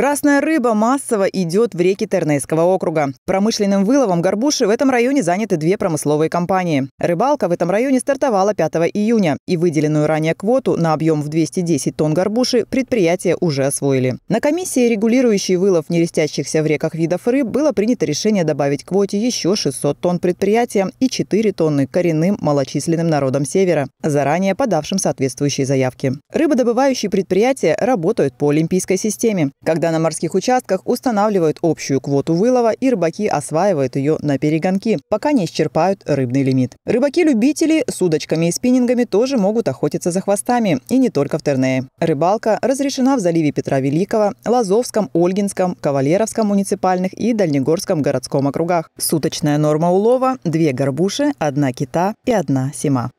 Красная рыба массово идет в реки Тернейского округа. Промышленным выловом горбуши в этом районе заняты две промысловые компании. Рыбалка в этом районе стартовала 5 июня, и выделенную ранее квоту на объем в 210 тонн горбуши предприятия уже освоили. На комиссии, регулирующей вылов нерестящихся в реках видов рыб, было принято решение добавить к квоте еще 600 тонн предприятиям и 4 тонны коренным малочисленным народам Севера, заранее подавшим соответствующие заявки. Рыбодобывающие предприятия работают по олимпийской системе. Когда на морских участках устанавливают общую квоту вылова, и рыбаки осваивают ее на перегонки, пока не исчерпают рыбный лимит. Рыбаки-любители с удочками и спиннингами тоже могут охотиться за хвостами, и не только в Тернее. Рыбалка разрешена в заливе Петра Великого, Лазовском, Ольгинском, Кавалеровском муниципальных и Дальнегорском городском округах. Суточная норма улова – две горбуши, одна кита и одна сима.